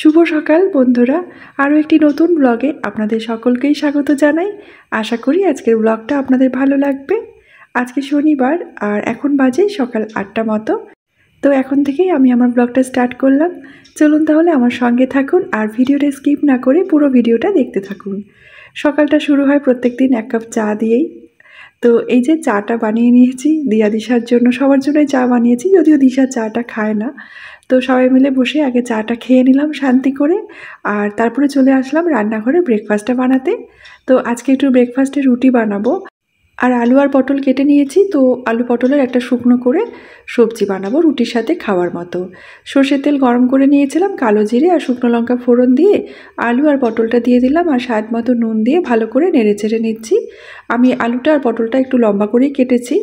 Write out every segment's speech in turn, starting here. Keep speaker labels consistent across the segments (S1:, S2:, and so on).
S1: শুভ সকাল বন্ধুরা আরও একটি নতুন ব্লগে আপনাদের সকলকেই স্বাগত জানাই আশা করি আজকের ব্লগটা আপনাদের ভালো লাগবে আজকে শনিবার আর এখন বাজে সকাল আটটা মতো তো এখন থেকেই আমি আমার ব্লগটা স্টার্ট করলাম চলুন তাহলে আমার সঙ্গে থাকুন আর ভিডিওটা স্কিপ না করে পুরো ভিডিওটা দেখতে থাকুন সকালটা শুরু হয় প্রত্যেক দিন এক কাপ চা দিয়েই তো এই যে চাটা বানিয়ে নিয়েছি দিয়া দিশার জন্য সবার জন্যই চা বানিয়েছি যদিও দিশা চাটা খায় না তো সবাই মিলে বসে আগে চাটা খেয়ে নিলাম শান্তি করে আর তারপরে চলে আসলাম রান্নাঘরে ব্রেকফাস্টটা বানাতে তো আজকে একটু ব্রেকফাস্টে রুটি বানাবো আর আলু আর পটল কেটে নিয়েছি তো আলু পটলের একটা শুকনো করে সবজি বানাবো রুটির সাথে খাওয়ার মতো সর্ষের তেল গরম করে নিয়েছিলাম কালো জিরে আর শুকনো লঙ্কা ফোড়ন দিয়ে আলু আর পটলটা দিয়ে দিলাম আর স্বাদ মতো নুন দিয়ে ভালো করে নেড়ে চেড়ে নিচ্ছি আমি আলুটা আর পটলটা একটু লম্বা করেই কেটেছি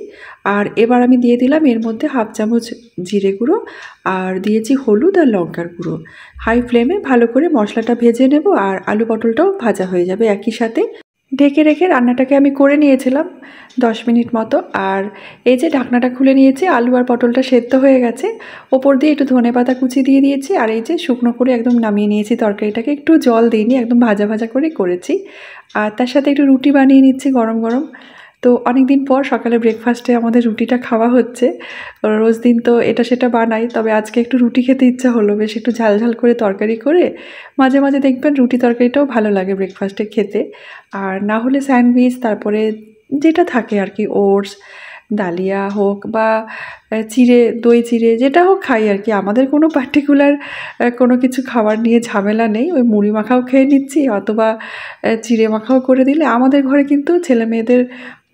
S1: আর এবার আমি দিয়ে দিলাম এর মধ্যে হাফ চামচ জিরে গুঁড়ো আর দিয়েছি হলুদ আর লঙ্কার গুঁড়ো হাই ফ্লেমে ভালো করে মশলাটা ভেজে নেব আর আলু পটলটাও ভাজা হয়ে যাবে একই সাথে ঢেকে রেখে রান্নাটাকে আমি করে নিয়েছিলাম দশ মিনিট মতো আর এই যে ঢাকনাটা খুলে নিয়েছি আলু আর পটলটা সেদ্ধ হয়ে গেছে ওপর দিয়ে একটু ধনে পাতা কুচি দিয়ে দিয়েছি আর এই যে শুকনো করে একদম নামিয়ে নিয়েছি তরকারিটাকে একটু জল দিইনি একদম ভাজা ভাজা করে করেছি আর তার সাথে একটু রুটি বানিয়ে নিচ্ছি গরম গরম তো অনেক দিন পর সকালে ব্রেকফাস্টে আমাদের রুটিটা খাওয়া হচ্ছে রোজ দিন তো এটা সেটা বানাই তবে আজকে একটু রুটি খেতে ইচ্ছা হলো বেশ একটু ঝালঝাল করে তরকারি করে মাঝে মাঝে দেখবেন রুটি তরকারিটাও ভালো লাগে ব্রেকফাস্টে খেতে আর না হলে স্যান্ডউইচ তারপরে যেটা থাকে আর কি ওটস ডালিয়া হোক বা চিড়ে দই চিড়ে যেটা হোক খাই আর কি আমাদের কোনো পার্টিকুলার কোনো কিছু খাবার নিয়ে ঝামেলা নেই ওই মুড়ি মাখাও খেয়ে নিচ্ছি অথবা চিড়ে মাখাও করে দিলে আমাদের ঘরে কিন্তু ছেলে মেয়েদের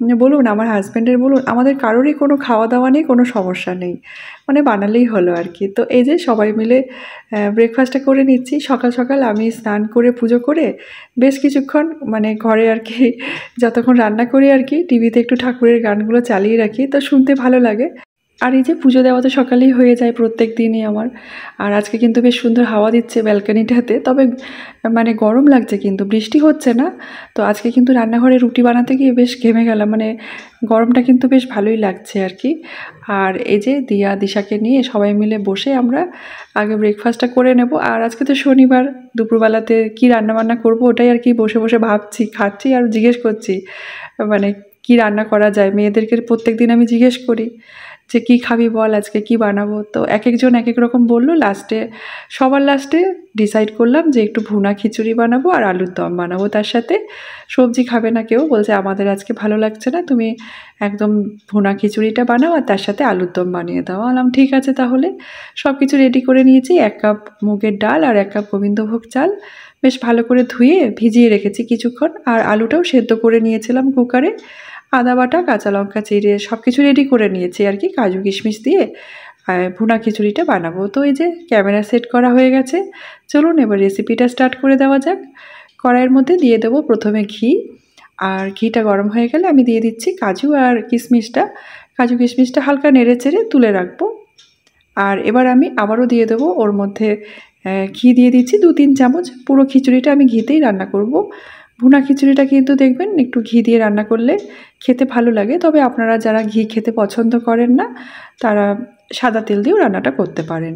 S1: মানে বলুন আমার হাজব্যান্ডের বলুন আমাদের কারোরই কোনো খাওয়া দাওয়া নেই কোনো সমস্যা নেই মানে বানালেই হলো আর কি তো এই যে সবাই মিলে ব্রেকফাস্টটা করে নিচ্ছি সকাল সকাল আমি স্নান করে পুজো করে বেশ কিছুক্ষণ মানে ঘরে আর কি যতক্ষণ রান্না করি আর কি টিভিতে একটু ঠাকুরের গানগুলো চালিয়ে রাখি তো শুনতে ভালো লাগে আর এই যে পুজো দেওয়া তো সকালেই হয়ে যায় প্রত্যেক দিনই আমার আর আজকে কিন্তু বেশ সুন্দর হাওয়া দিচ্ছে ব্যালকানিটাতে তবে মানে গরম লাগছে কিন্তু বৃষ্টি হচ্ছে না তো আজকে কিন্তু রান্নাঘরে রুটি বানাতে গিয়ে বেশ ঘেমে গেলাম মানে গরমটা কিন্তু বেশ ভালোই লাগছে আর কি আর এই যে দিয়া দিশাকে নিয়ে সবাই মিলে বসে আমরা আগে ব্রেকফাস্টটা করে নেব আর আজকে তো শনিবার দুপুরবেলাতে কী রান্নাবান্না করবো ওটাই আর কি বসে বসে ভাবছি খাচ্ছি আর জিজ্ঞেস করছি মানে কি রান্না করা যায় মেয়েদেরকে প্রত্যেক দিন আমি জিজ্ঞেস করি যে কি খাবি বল আজকে কি বানাবো তো এক একজন এক এক রকম বললো লাস্টে সবার লাস্টে ডিসাইড করলাম যে একটু ভুনা খিচুড়ি বানাবো আর আলুর দম বানাবো তার সাথে সবজি খাবে না কেউ বলছে আমাদের আজকে ভালো লাগছে না তুমি একদম ভুনা খিচুড়িটা বানাও আর তার সাথে আলুর দম বানিয়ে দাও আলাম ঠিক আছে তাহলে সব কিছু রেডি করে নিয়েছি এক কাপ মুগের ডাল আর এক কাপ গোবিন্দভোগ চাল বেশ ভালো করে ধুয়ে ভিজিয়ে রেখেছি কিছুক্ষণ আর আলুটাও সেদ্ধ করে নিয়েছিলাম কুকারে আদা বাটা কাঁচা লঙ্কা চিড়ে সব কিছু রেডি করে নিয়েছি আর কি কাজু কিশমিশ দিয়ে ভুনা খিচুড়িটা বানাবো তো এই যে ক্যামেরা সেট করা হয়ে গেছে চলুন এবার রেসিপিটা স্টার্ট করে দেওয়া যাক কড়াইয়ের মধ্যে দিয়ে দেবো প্রথমে ঘি আর ঘিটা গরম হয়ে গেলে আমি দিয়ে দিচ্ছি কাজু আর কিশমিশটা কাজু কিশমিশটা হালকা নেড়ে চেড়ে তুলে রাখবো আর এবার আমি আবারও দিয়ে দেবো ওর মধ্যে ঘি দিয়ে দিচ্ছি দু তিন চামচ পুরো খিচুড়িটা আমি ঘিতেই রান্না করব ভুনা খিচুড়িটা কিন্তু দেখবেন একটু ঘি দিয়ে রান্না করলে খেতে ভালো লাগে তবে আপনারা যারা ঘি খেতে পছন্দ করেন না তারা সাদা তেল দিয়েও রান্নাটা করতে পারেন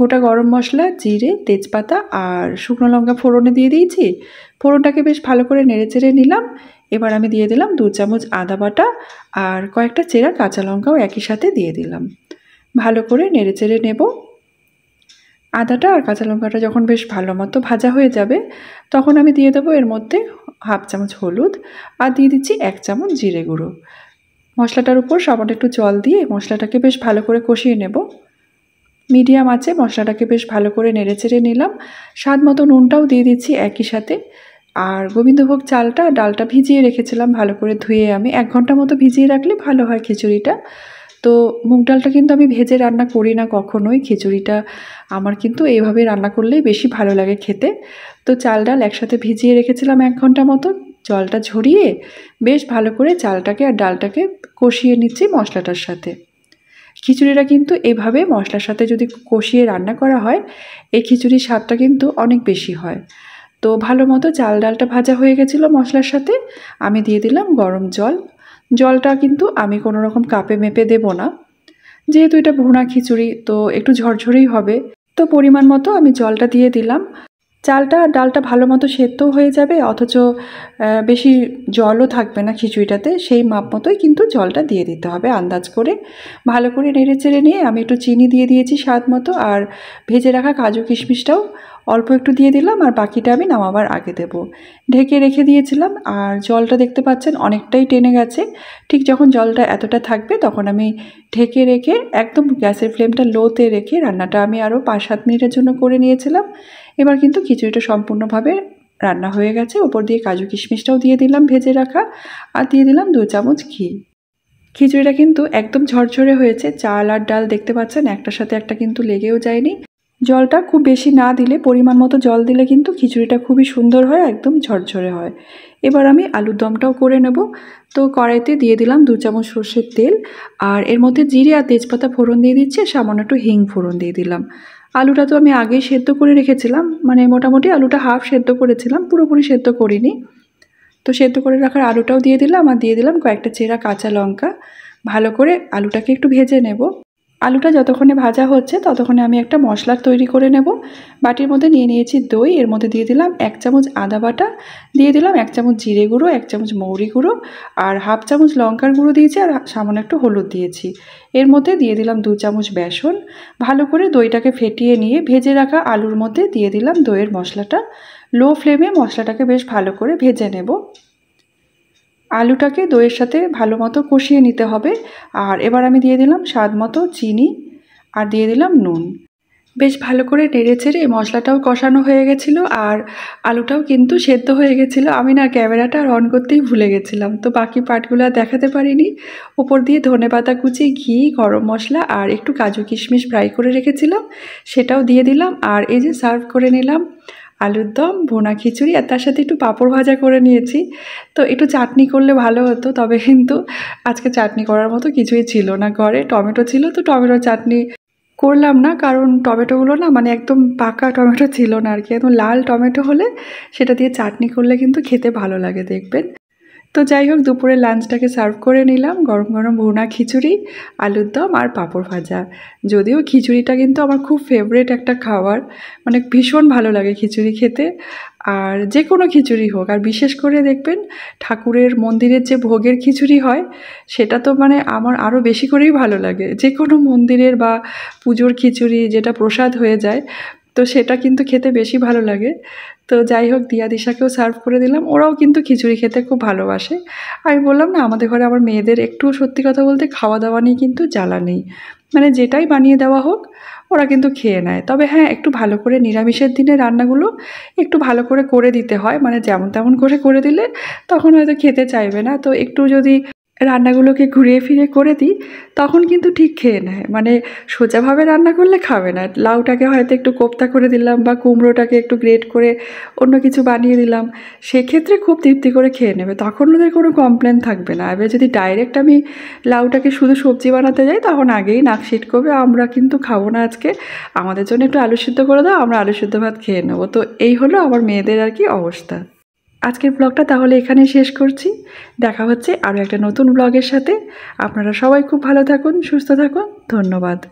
S1: গোটা গরম মশলা জিরে তেজপাতা আর শুকনো লঙ্কা ফোড়নে দিয়ে দিয়েছি ফোড়নটাকে বেশ ভালো করে নেড়েচেড়ে নিলাম এবার আমি দিয়ে দিলাম দু চামচ আদা বাটা আর কয়েকটা চেরা কাঁচা লঙ্কাও একই সাথে দিয়ে দিলাম ভালো করে নেড়েচেড়ে নেব আদাটা আর কাঁচা লঙ্কাটা যখন বেশ ভালো মতো ভাজা হয়ে যাবে তখন আমি দিয়ে দেবো এর মধ্যে হাফ চামচ হলুদ আর দিয়ে দিচ্ছি এক চামচ জিরে গুঁড়ো মশলাটার উপর সামান্য একটু জল দিয়ে মশলাটাকে বেশ ভালো করে কষিয়ে নেব মিডিয়াম আছে মশলাটাকে বেশ ভালো করে নেড়েচেড়ে নিলাম স্বাদ মতো নুনটাও দিয়ে দিচ্ছি একই সাথে আর গোবিন্দভোগ চালটা ডালটা ভিজিয়ে রেখেছিলাম ভালো করে ধুয়ে আমি এক ঘন্টা মতো ভিজিয়ে রাখলে ভালো হয় খিচুড়িটা তো মুগ ডালটা কিন্তু আমি ভেজে রান্না করি না কখনোই খিচুড়িটা আমার কিন্তু এইভাবে রান্না করলেই বেশি ভালো লাগে খেতে তো চাল ডাল একসাথে ভিজিয়ে রেখেছিলাম এক ঘন্টা মতো জলটা ঝরিয়ে বেশ ভালো করে চালটাকে আর ডালটাকে কষিয়ে নিচ্ছি মশলাটার সাথে খিচুড়িটা কিন্তু এভাবে মশলার সাথে যদি কষিয়ে রান্না করা হয় এই খিচুড়ির স্বাদটা কিন্তু অনেক বেশি হয় তো ভালো মতো চাল ডালটা ভাজা হয়ে গেছিলো মশলার সাথে আমি দিয়ে দিলাম গরম জল জলটা কিন্তু আমি কোনো রকম কাপে মেপে দেব না যেহেতু এটা ভুনা খিচুড়ি তো একটু ঝরঝরেই হবে তো পরিমাণ মতো আমি জলটা দিয়ে দিলাম চালটা ডালটা ভালো মতো সেদ্ধ হয়ে যাবে অথচ বেশি জলও থাকবে না খিচুড়িটাতে সেই মাপ মতোই কিন্তু জলটা দিয়ে দিতে হবে আন্দাজ করে ভালো করে নেড়ে চেড়ে নিয়ে আমি একটু চিনি দিয়ে দিয়েছি স্বাদ মতো আর ভেজে রাখা কাজু কিশমিশটাও অল্প একটু দিয়ে দিলাম আর বাকিটা আমি নামাবার আগে দেব ঢেকে রেখে দিয়েছিলাম আর জলটা দেখতে পাচ্ছেন অনেকটাই টেনে গেছে ঠিক যখন জলটা এতটা থাকবে তখন আমি ঢেকে রেখে একদম গ্যাসের ফ্লেমটা লোতে রেখে রান্নাটা আমি আরও পাঁচ সাত মিনিটের জন্য করে নিয়েছিলাম এবার কিন্তু খিচুড়িটা সম্পূর্ণভাবে রান্না হয়ে গেছে ওপর দিয়ে কাজু কিশমিশটাও দিয়ে দিলাম ভেজে রাখা আর দিয়ে দিলাম দু চামচ ঘি খিচুড়িটা কিন্তু একদম ঝরঝরে হয়েছে চাল আর ডাল দেখতে পাচ্ছেন একটার সাথে একটা কিন্তু লেগেও যায়নি জলটা খুব বেশি না দিলে পরিমাণ মতো জল দিলে কিন্তু খিচুড়িটা খুবই সুন্দর হয় একদম ঝরঝরে হয় এবার আমি আলুর দমটাও করে নেব তো কড়াইতে দিয়ে দিলাম দু চামচ সর্ষের তেল আর এর মধ্যে জিরে আর তেজপাতা ফোড়ন দিয়ে দিচ্ছি সামান্য একটু হিং ফোড়ন দিয়ে দিলাম আলুটা তো আমি আগেই সেদ্ধ করে রেখেছিলাম মানে মোটামুটি আলুটা হাফ সেদ্ধ করেছিলাম পুরোপুরি সেদ্ধ করিনি তো সেদ্ধ করে রাখার আলুটাও দিয়ে দিলাম আর দিয়ে দিলাম কয়েকটা চেরা কাঁচা লঙ্কা ভালো করে আলুটাকে একটু ভেজে নেব আলুটা যতক্ষণে ভাজা হচ্ছে ততক্ষণে আমি একটা মশলার তৈরি করে নেব বাটির মধ্যে নিয়ে নিয়েছি দই এর মধ্যে দিয়ে দিলাম এক চামচ আদা বাটা দিয়ে দিলাম এক চামচ জিরে গুঁড়ো এক চামচ মৌরি গুঁড়ো আর হাফ চামচ লঙ্কার গুঁড়ো দিয়েছি আর সামান্য একটু হলুদ দিয়েছি এর মধ্যে দিয়ে দিলাম দু চামচ বেসন ভালো করে দইটাকে ফেটিয়ে নিয়ে ভেজে রাখা আলুর মধ্যে দিয়ে দিলাম দইয়ের মশলাটা লো ফ্লেমে মশলাটাকে বেশ ভালো করে ভেজে নেব আলুটাকে দইয়ের সাথে ভালো মতো কষিয়ে নিতে হবে আর এবার আমি দিয়ে দিলাম স্বাদ মতো চিনি আর দিয়ে দিলাম নুন বেশ ভালো করে নেড়ে চেড়ে মশলাটাও কষানো হয়ে গেছিল আর আলুটাও কিন্তু সেদ্ধ হয়ে গেছিলো আমি না ক্যামেরাটা অন করতেই ভুলে গেছিলাম তো বাকি পার্টগুলো দেখাতে পারিনি ওপর দিয়ে ধনে পাতা কুচি ঘি গরম মশলা আর একটু কাজু কিশমিশ ফ্রাই করে রেখেছিলাম সেটাও দিয়ে দিলাম আর এই যে সার্ভ করে নিলাম আলুর দম বোনা খিচুড়ি আর তার সাথে একটু পাঁপড় ভাজা করে নিয়েছি তো একটু চাটনি করলে ভালো হতো তবে কিন্তু আজকে চাটনি করার মতো কিছুই ছিল না ঘরে টমেটো ছিল তো টমেটো চাটনি করলাম না কারণ টমেটোগুলো না মানে একদম পাকা টমেটো ছিল না আর কি একদম লাল টমেটো হলে সেটা দিয়ে চাটনি করলে কিন্তু খেতে ভালো লাগে দেখবেন তো যাই হোক দুপুরে লাঞ্চটাকে সার্ভ করে নিলাম গরম গরম ভুনা খিচুড়ি আলুর দম আর পাঁপড় ভাজা যদিও খিচুড়িটা কিন্তু আমার খুব ফেভারেট একটা খাবার মানে ভীষণ ভালো লাগে খিচুড়ি খেতে আর যে কোনো খিচুড়ি হোক আর বিশেষ করে দেখবেন ঠাকুরের মন্দিরের যে ভোগের খিচুড়ি হয় সেটা তো মানে আমার আরও বেশি করেই ভালো লাগে যে কোনো মন্দিরের বা পুজোর খিচুড়ি যেটা প্রসাদ হয়ে যায় তো সেটা কিন্তু খেতে বেশি ভালো লাগে তো যাই হোক দিয়া দিশাকেও সার্ভ করে দিলাম ওরাও কিন্তু খিচুড়ি খেতে খুব ভালোবাসে আমি বললাম না আমাদের ঘরে আমার মেয়েদের একটু সত্যি কথা বলতে খাওয়া দাওয়া নিয়ে কিন্তু জ্বালা নেই মানে যেটাই বানিয়ে দেওয়া হোক ওরা কিন্তু খেয়ে নেয় তবে হ্যাঁ একটু ভালো করে নিরামিষের দিনে রান্নাগুলো একটু ভালো করে করে দিতে হয় মানে যেমন তেমন করে করে দিলে তখন হয়তো খেতে চাইবে না তো একটু যদি রান্নাগুলোকে ঘুরিয়ে ফিরে করে দিই তখন কিন্তু ঠিক খেয়ে নেয় মানে সোজাভাবে রান্না করলে খাবে না লাউটাকে হয়তো একটু কোপ্তা করে দিলাম বা কুমড়োটাকে একটু গ্রেট করে অন্য কিছু বানিয়ে দিলাম সেক্ষেত্রে খুব তৃপ্তি করে খেয়ে নেবে তখন ওদের কোনো কমপ্লেন থাকবে না এবার যদি ডাইরেক্ট আমি লাউটাকে শুধু সবজি বানাতে যাই তখন আগেই নাক সিট করবে আমরা কিন্তু খাবো না আজকে আমাদের জন্য একটু আলু সিদ্ধ করে দাও আমরা আলু সিদ্ধ ভাত খেয়ে নেবো তো এই হলো আমার মেয়েদের আর কি অবস্থা আজকের ব্লগটা তাহলে এখানে শেষ করছি দেখা হচ্ছে আরও একটা নতুন ব্লগের সাথে আপনারা সবাই খুব ভালো থাকুন সুস্থ থাকুন ধন্যবাদ